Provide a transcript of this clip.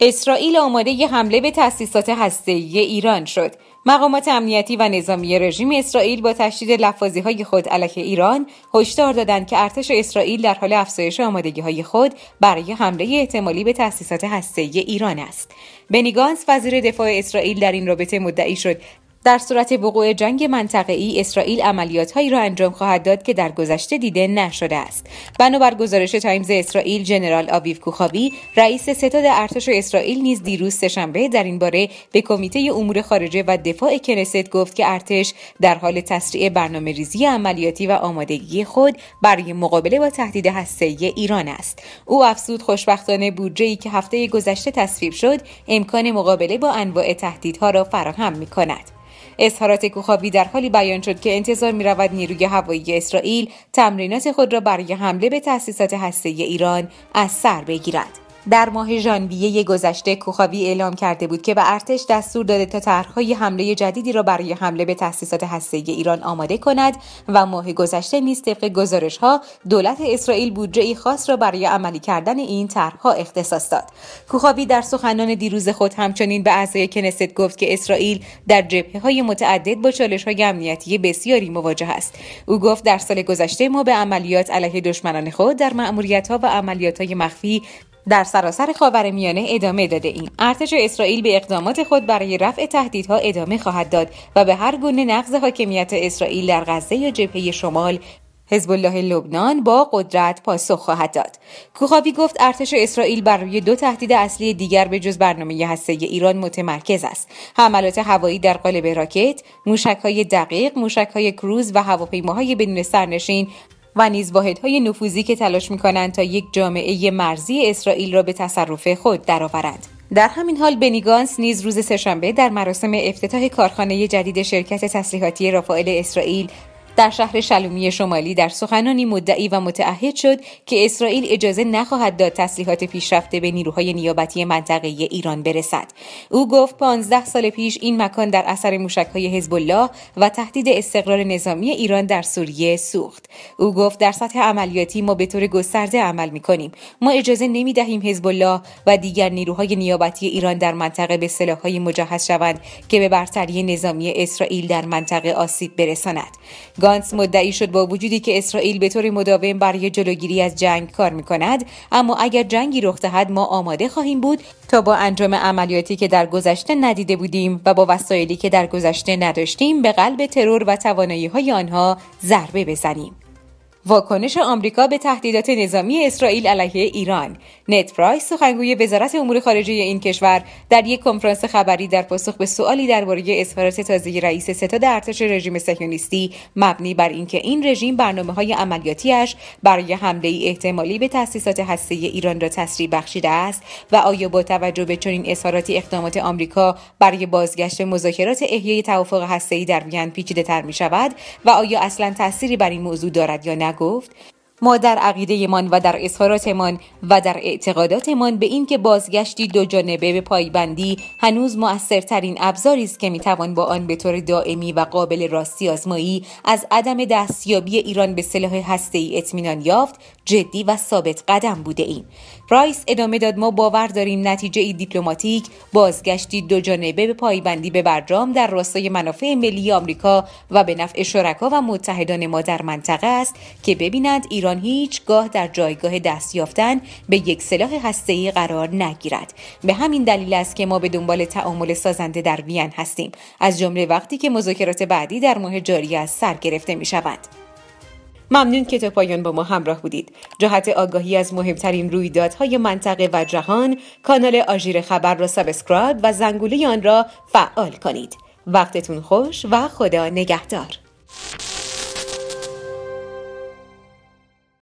اسرائیل آماده ی حمله به تأسیسات هسته‌ای ایران شد. مقامات امنیتی و نظامی رژیم اسرائیل با تشدید لفاظی های خود علیه ایران هشدار دادند که ارتش اسرائیل در حال افزایش آمادگی های خود برای حمله احتمالی به تأسیسات هسته‌ای ایران است. بنیگانس، وزیر دفاع اسرائیل در این رابطه مدعی شد در صورت وقوع جنگ منطقه‌ای اسرائیل عملیاتهایی را انجام خواهد داد که در گذشته دیده نشده است بنابر گزارش تایمز اسرائیل ژنرال آویو کوخاوی رئیس ستاد ارتش اسرائیل نیز دیروز سهشنبه در این باره به کمیته امور خارجه و دفاع کنست گفت که ارتش در حال تسریع برنامه ریزی عملیاتی و آمادگی خود برای مقابله با تهدید هسته‌ای ایران است او افزود خوشبختانه بودجه‌ای که هفته گذشته تصویب شد امکان مقابله با انواع تهدیدها را فراهم می‌کند اظهارات کوخابی در حالی بیان شد که انتظار می رود نیروی هوایی اسرائیل تمرینات خود را برای حمله به تأسیسات هسته ایران از سر بگیرد در ماه ژانویه گذشته کوخاوی اعلام کرده بود که به ارتش دستور داده تا طرحهای حمله جدیدی را برای حمله به تأسیسات هسته‌ای ایران آماده کند و ماه گذشته نیز طبق ها دولت اسرائیل بودجه خاص را برای عملی کردن این طرحها اختصاص داد کوخاوی در سخنان دیروز خود همچنین به اعضای کنست گفت که اسرائیل در جبهه های متعدد با چالش های امنیتی بسیاری مواجه است او گفت در سال گذشته ما به عملیات علیه دشمنان خود در مأموریت‌ها و عملیات مخفی در سراسر میانه ادامه داده این، ارتش اسرائیل به اقدامات خود برای رفع تهدیدها ادامه خواهد داد و به هر گونه نقض حاکمیت اسرائیل در غزه یا جبهه شمال حزب الله لبنان با قدرت پاسخ خواهد داد. کوخاوی گفت ارتش اسرائیل بر روی دو تهدید اصلی دیگر به جز برنامه هسته ایران متمرکز است. حملات هوایی در قالب راکت، های دقیق، های کروز و هواپیماهای بدون سرنشین و نیز واحدهای نفوذی که تلاش میکنند تا یک جامعه مرزی اسرائیل را به تصرف خود درآورند در همین حال بنیگانس نیز روز سهشنبه در مراسم افتتاح کارخانه جدید شرکت تسلیحاتی رافائل اسرائیل در شهر شلومی شمالی در سخنانی مدعی و متعهد شد که اسرائیل اجازه نخواهد داد تسلیحات پیشرفته به نیروهای نیابتی منطقه ایران برسد او گفت 15 سال پیش این مکان در اثر موشک‌های حزب الله و تهدید استقرار نظامی ایران در سوریه سوخت او گفت در سطح عملیاتی ما به طور گسترده عمل می‌کنیم ما اجازه نمی دهیم حزب الله و دیگر نیروهای نیابتی ایران در منطقه به سلاح‌های مجهز شوند که به برتری نظامی اسرائیل در منطقه آسیب برساند گانس مدعی شد با وجودی که اسرائیل به طور مداوم برای جلوگیری از جنگ کار می کند اما اگر جنگی رخ دهد ما آماده خواهیم بود تا با انجام عملیاتی که در گذشته ندیده بودیم و با وسایلی که در گذشته نداشتیم به قلب ترور و توانایی های آنها ضربه بزنیم واکنش آمریکا به تهدیدات نظامی اسرائیل علیه ایران نت پرایس سخنگوی وزارت امور خارجه این کشور در یک کنفرانس خبری در پاسخ به سؤالی درباره اظهارات تازه رئیس ستاد ارتش رژیم صهیونیستی مبنی بر اینکه این رژیم برنامه های عملیاتیش برای حمله احتمالی به تأسیسات هسته ایران را تسریع بخشیده است و آیا با توجه به چنین اظهاراتی اقدامات آمریکا برای بازگشت مذاکرات احیای توافق ای در وین می شود و آیا اصلا تأثیری بر این موضوع دارد یا نه گفت ما در عقیدهمان و در اظهاراتمان و در اعتقاداتمان به اینکه بازگشتی دو جانبه به پایبندی هنوز موثرترین ابزاری است که میتوان با آن به طور دائمی و قابل راستی آزمایی از عدم دستیابی ایران به سلاح ای اطمینان یافت جدی و ثابت قدم بوده ایم. رایس ادامه داد ما باور داریم نتیجه ای دیپلماتیک بازگشتی دو جانبه به پایبندی به برجام در راستای منافع ملی آمریکا و به نفع شرکا و متحدان ما در منطقه است که ببینند ایران ایران هیچگاه در جایگاه دست یافتن به یک سلاح هسته‌ای قرار نگیرد به همین دلیل است که ما به دنبال تعامل سازنده در وین هستیم از جمله وقتی که مذاکرات بعدی در ماه جاری از سر گرفته می شود. ممنون که تا پایان با ما همراه بودید. جهت آگاهی از مهمترین رویدادهای منطقه و جهان، کانال آژیر خبر را سابسکرایب و زنگوله آن را فعال کنید. وقتتون خوش و خدا نگهدار.